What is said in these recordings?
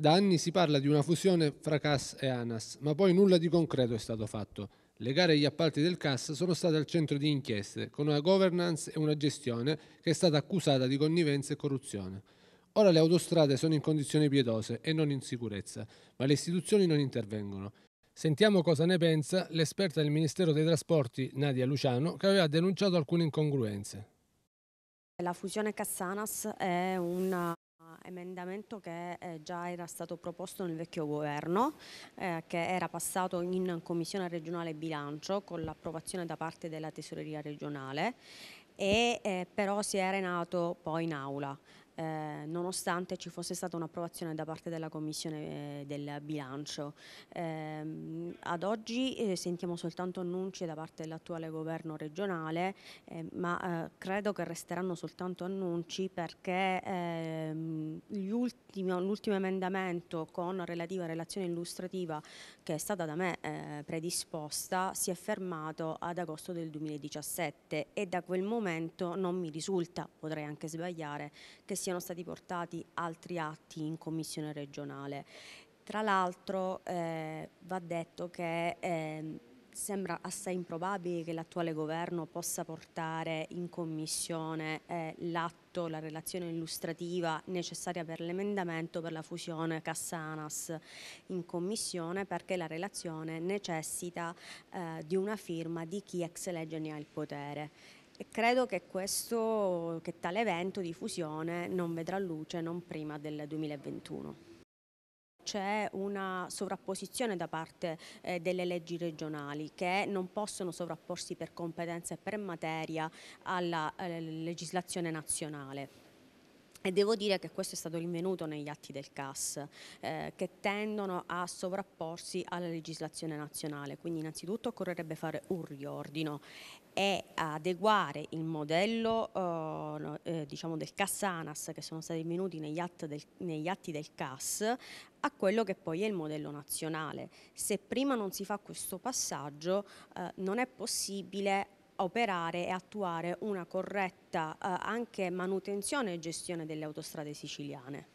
Da anni si parla di una fusione fra CAS e ANAS, ma poi nulla di concreto è stato fatto. Le gare e gli appalti del CAS sono state al centro di inchieste, con una governance e una gestione che è stata accusata di connivenza e corruzione. Ora le autostrade sono in condizioni pietose e non in sicurezza, ma le istituzioni non intervengono. Sentiamo cosa ne pensa l'esperta del Ministero dei Trasporti, Nadia Luciano, che aveva denunciato alcune incongruenze. La fusione Cassanas è una emendamento che eh, già era stato proposto nel vecchio governo, eh, che era passato in Commissione regionale bilancio con l'approvazione da parte della tesoreria regionale e eh, però si è arenato poi in aula. Eh, nonostante ci fosse stata un'approvazione da parte della Commissione eh, del bilancio. Eh, ad oggi eh, sentiamo soltanto annunci da parte dell'attuale governo regionale, ma credo che resteranno soltanto annunci perché ehm, l'ultimo emendamento con relativa relazione illustrativa che è stata da me predisposta si è fermato ad agosto del 2017 e da quel momento non mi risulta, potrei anche sbagliare, che sia siano stati portati altri atti in commissione regionale. Tra l'altro eh, va detto che eh, sembra assai improbabile che l'attuale governo possa portare in commissione eh, l'atto, la relazione illustrativa necessaria per l'emendamento per la fusione Cassanas in commissione perché la relazione necessita eh, di una firma di chi ex legge ne ha il potere e credo che, questo, che tale evento di fusione non vedrà luce non prima del 2021 c'è una sovrapposizione da parte eh, delle leggi regionali che non possono sovrapporsi per competenza e per materia alla eh, legislazione nazionale. E devo dire che questo è stato rinvenuto negli atti del CAS, eh, che tendono a sovrapporsi alla legislazione nazionale, quindi innanzitutto occorrerebbe fare un riordino e adeguare il modello eh, eh diciamo del CAS ANAS che sono stati venuti negli negli atti del CAS a quello che poi è il modello nazionale. Se prima non si fa questo passaggio eh, non è possibile operare e attuare una corretta eh, anche manutenzione e gestione delle autostrade siciliane.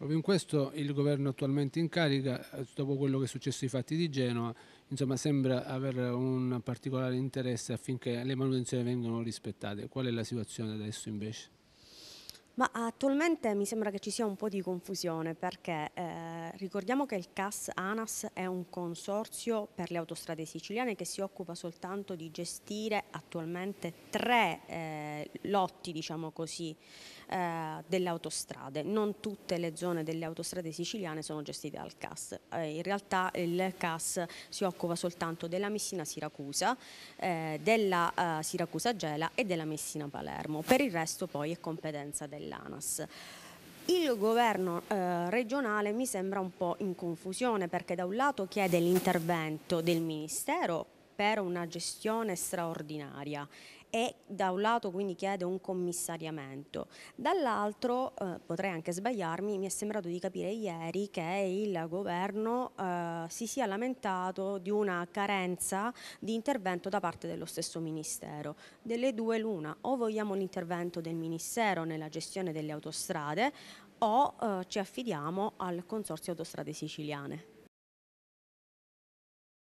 Proprio in questo il governo attualmente in carica, eh, dopo quello che è successo ai fatti di Genova, insomma, sembra avere un particolare interesse affinché le manutenzioni vengano rispettate. Qual è la situazione adesso invece? Ma attualmente mi sembra che ci sia un po' di confusione perché eh, ricordiamo che il CAS ANAS è un consorzio per le autostrade siciliane che si occupa soltanto di gestire attualmente tre eh, lotti, diciamo così, eh, delle autostrade. Non tutte le zone delle autostrade siciliane sono gestite dal CAS. Eh, in realtà il CAS si occupa soltanto della Messina-Siracusa, eh, della eh, Siracusa-Gela e della Messina-Palermo. Per il resto poi è competenza del dell'ANAS. Il governo eh, regionale mi sembra un po' in confusione perché da un lato chiede l'intervento del Ministero per una gestione straordinaria e da un lato quindi chiede un commissariamento, dall'altro, eh, potrei anche sbagliarmi, mi è sembrato di capire ieri che il governo eh, si sia lamentato di una carenza di intervento da parte dello stesso Ministero. Delle due l'una, o vogliamo l'intervento del Ministero nella gestione delle autostrade o eh, ci affidiamo al Consorzio Autostrade Siciliane.